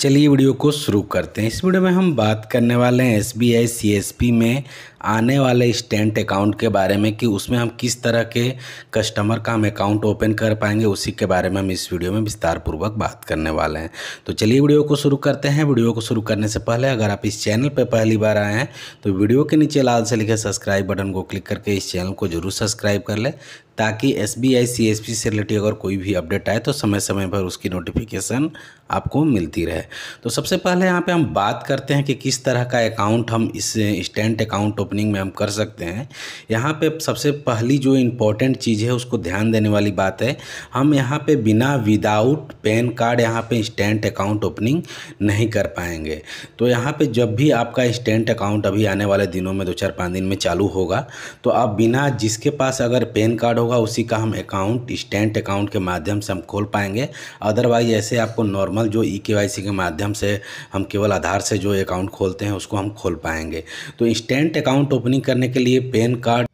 चलिए वीडियो को शुरू करते हैं इस वीडियो में हम बात करने वाले हैं S B I C S P में आने वाले स्टैंड अकाउंट के बारे में कि उसमें हम किस तरह के कस्टमर का हम अकाउंट ओपन कर पाएंगे उसी के बारे में हम इस वीडियो में विस्तारपूर्वक बात करने वाले हैं तो चलिए वीडियो को शुरू करते हैं वीडियो को शुरू करने से पहले अगर आप इस चैनल पर पहली बार आए हैं तो वीडियो के नीचे लाल से लिखे सब्सक्राइब बटन को क्लिक करके इस चैनल को जरूर सब्सक्राइब कर लें ताकि S B I C S P से रिलेटेड अगर कोई भी अपडेट आए तो समय समय पर उसकी नोटिफिकेशन आपको मिलती रहे तो सबसे पहले यहाँ पे हम बात करते हैं कि किस तरह का अकाउंट हम इस इंस्टेंट अकाउंट ओपनिंग में हम कर सकते हैं यहाँ पे सबसे पहली जो इम्पोर्टेंट चीज़ है उसको ध्यान देने वाली बात है हम यहाँ पे बिना विदाउट पैन कार्ड यहाँ पे इंस्टेंट अकाउंट ओपनिंग नहीं कर पाएंगे तो यहाँ पर जब भी आपका इंस्टेंट अकाउंट अभी आने वाले दिनों में दो चार पाँच दिन में चालू होगा तो आप बिना जिसके पास अगर पैन कार्ड होगा उसी का हम अकाउंट स्टैंड अकाउंट के माध्यम से हम खोल पाएंगे अदरवाइज ऐसे आपको नॉर्मल जो ई के वाई सी के माध्यम से हम केवल आधार से जो अकाउंट खोलते हैं उसको हम खोल पाएंगे तो इंस्टेंट अकाउंट ओपनिंग करने के लिए PAN card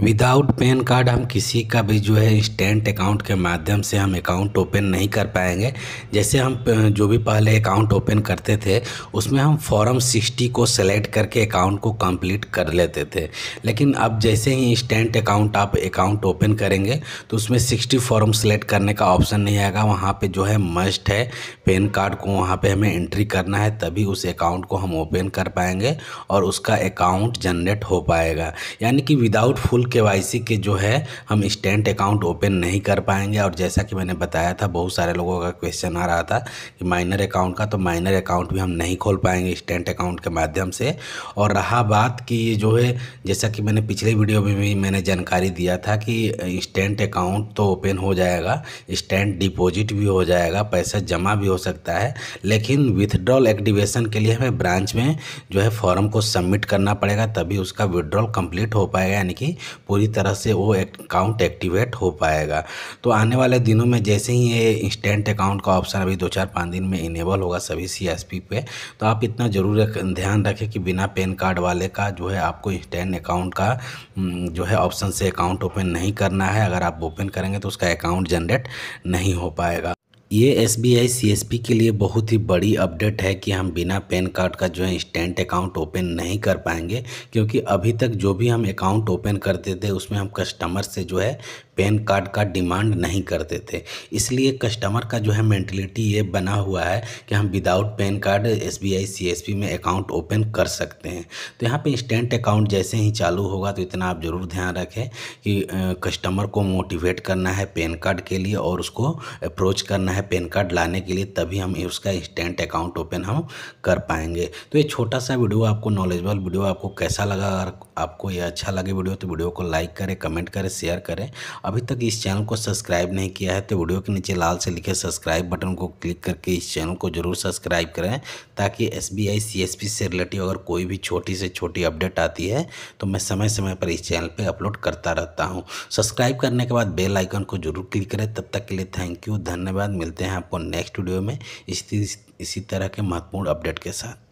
without PAN card हम किसी का भी जो है इंस्टेंट अकाउंट के माध्यम से हम अकाउंट ओपन नहीं कर पाएंगे जैसे हम जो भी पहले अकाउंट ओपन करते थे उसमें हम फॉर्म सिक्सटी को सेलेक्ट करके अकाउंट को कंप्लीट कर लेते थे लेकिन अब जैसे ही इंस्टेंट अकाउंट आप अकाउंट ओपन करेंगे तो उसमें सिक्सटी फॉर्म सेलेक्ट करने का ऑप्शन नहीं आएगा वहाँ पर जो है मस्ट है पेन कार्ड को वहाँ पर हमें एंट्री करना है तभी उस अकाउंट को हम ओपन कर पाएंगे और उसका अकाउंट जनरेट हो पाएगा यानी कि विदाउट फुल फुल के के जो है हम स्टैंड अकाउंट ओपन नहीं कर पाएंगे और जैसा कि मैंने बताया था बहुत सारे लोगों का क्वेश्चन आ रहा था कि माइनर अकाउंट का तो माइनर अकाउंट भी हम नहीं खोल पाएंगे स्टैंड अकाउंट के माध्यम से और रहा बात कि ये जो है जैसा कि मैंने पिछले वीडियो में भी मैंने जानकारी दिया था कि स्टैंड अकाउंट तो ओपन हो जाएगा स्टैंड डिपोजिट भी हो जाएगा पैसा जमा भी हो सकता है लेकिन विथड्रॉल एक्टिवेशन के लिए हमें ब्रांच में जो है फॉर्म को सबमिट करना पड़ेगा तभी उसका विड्रॉल कंप्लीट हो पाएगा यानी कि पूरी तरह से वो अकाउंट एक्टिवेट हो पाएगा तो आने वाले दिनों में जैसे ही ये इंस्टेंट अकाउंट का ऑप्शन अभी दो चार पाँच दिन में इनेबल होगा सभी सी एस पी पे तो आप इतना ज़रूर ध्यान रखें कि बिना पैन कार्ड वाले का जो है आपको इंस्टेंट अकाउंट का जो है ऑप्शन से अकाउंट ओपन नहीं करना है अगर आप ओपन करेंगे तो उसका अकाउंट जनरेट नहीं हो पाएगा ये S B I C S P के लिए बहुत ही बड़ी अपडेट है कि हम बिना पैन कार्ड का जो है इंस्टेंट अकाउंट ओपन नहीं कर पाएंगे क्योंकि अभी तक जो भी हम अकाउंट ओपन करते थे उसमें हम कस्टमर से जो है पैन कार्ड का डिमांड नहीं करते थे इसलिए कस्टमर का जो है मैंटलिटी ये बना हुआ है कि हम without PAN card S B I C S P में अकाउंट ओपन कर सकते हैं तो यहाँ पे इंस्टेंट अकाउंट जैसे ही चालू होगा तो इतना आप ज़रूर ध्यान रखें कि कस्टमर को मोटिवेट करना है पैन कार्ड के लिए और उसको अप्रोच करना है है पैन कार्ड लाने के लिए तभी हम उसका इंस्टेंट अकाउंट ओपन हम कर पाएंगे तो ये छोटा सा वीडियो आपको नॉलेजबल वीडियो आपको कैसा लगा अगर आपको ये अच्छा लगे वीडियो तो वीडियो को लाइक करें कमेंट करें शेयर करें अभी तक इस चैनल को सब्सक्राइब नहीं किया है तो वीडियो के नीचे लाल से लिखे सब्सक्राइब बटन को क्लिक करके इस चैनल को जरूर सब्सक्राइब करें ताकि S B I C S P से रिलेटिव अगर कोई भी छोटी से छोटी अपडेट आती है तो मैं समय समय पर इस चैनल पर अपलोड करता रहता हूँ सब्सक्राइब करने के बाद बेल आइकन को जरूर क्लिक करें तब तक के लिए थैंक यू धन्यवाद मिलते मिलते हैं आपको नेक्स्ट वीडियो में इसी इसी तरह के महत्वपूर्ण अपडेट के साथ